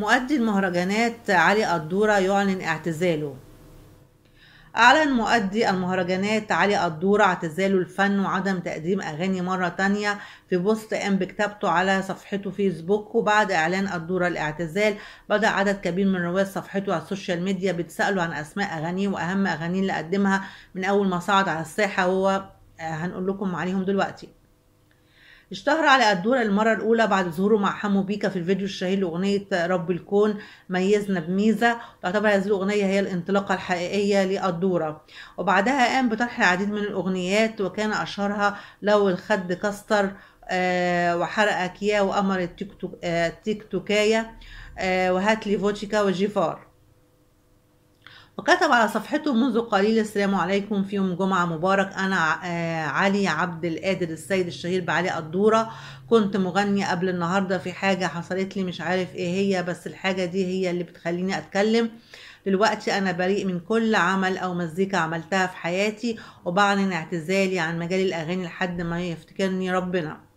مؤدي المهرجانات علي قدورة يعلن اعتزاله أعلن مؤدي المهرجانات علي قدورة اعتزاله الفن وعدم تقديم أغاني مرة تانية في بوست قام بكتابته على صفحته فيسبوك وبعد إعلان قدورة الاعتزال بدأ عدد كبير من رواد صفحته على السوشيال ميديا بتسأله عن أسماء أغانيه وأهم أغانيه اللي قدمها من أول ما صعد على الساحة وهو آه، هنقول لكم عليهم دلوقتي اشتهر على الدور المرة الأولى بعد ظهوره مع حمو بيكا في الفيديو الشهير لأغنية رب الكون ميزنا بميزة تعتبر هذه الأغنية هي الانطلاقة الحقيقية للدورة وبعدها قام بطرح العديد من الأغنيات وكان أشهرها لو الخد كستر آه وحرقك يا وقمر التيك آه، توكايه آه وهات لي فوتشيكا وجيفار وكتب على صفحته منذ قليل السلام عليكم في يوم جمعة مبارك أنا آه، علي عبد القادر السيد الشهير بعلي الدورة كنت مغني قبل النهاردة في حاجة حصلت لي مش عارف إيه هي بس الحاجة دي هي اللي بتخليني أتكلم دلوقتي أنا بريء من كل عمل أو مزيكا عملتها في حياتي وبعلن اعتزالي عن مجال الأغاني لحد ما يفتكرني ربنا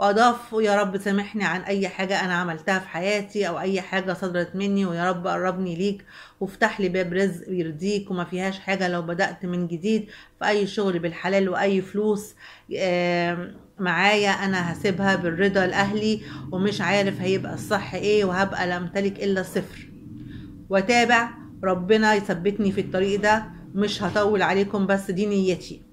واضاف يا رب سامحني عن اي حاجه انا عملتها في حياتي او اي حاجه صدرت مني ويا رب قربني ليك وافتح لي باب رزق يرضيك وما فيهاش حاجه لو بدات من جديد في اي شغل بالحلال واي فلوس معايا انا هسيبها بالرضا لاهلي ومش عارف هيبقى الصح ايه وهبقى لا امتلك الا الصفر وتابع ربنا يثبتني في الطريق ده مش هطول عليكم بس دي نيتي